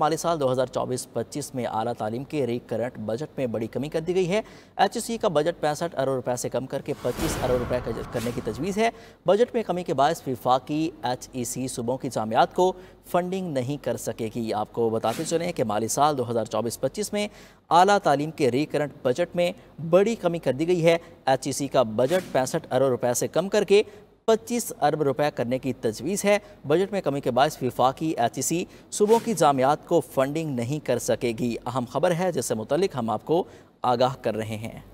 माली साल 2024-25 में आला तालीम के करंट बजट में बड़ी कमी कर दी गई है एच का बजट पैंसठ अरब रुपए से कम करके 25 अरब रुपए करने की तजवीज़ है बजट में कमी के बायस विफाकी सी सूबों की जामियात को फंडिंग नहीं कर सकेगी आपको बताते चले कि माली साल 2024-25 में आला तालीम के करंट बजट में बड़ी कमी कर दी गई है एच का बजट पैंसठ अरब रुपये से कम करके 25 अरब रुपए करने की तजवीज़ है बजट में कमी के बायस विफाकी एच सूबों की जामियात को फंडिंग नहीं कर सकेगी अहम खबर है जिससे मुतलिक हम आपको आगाह कर रहे हैं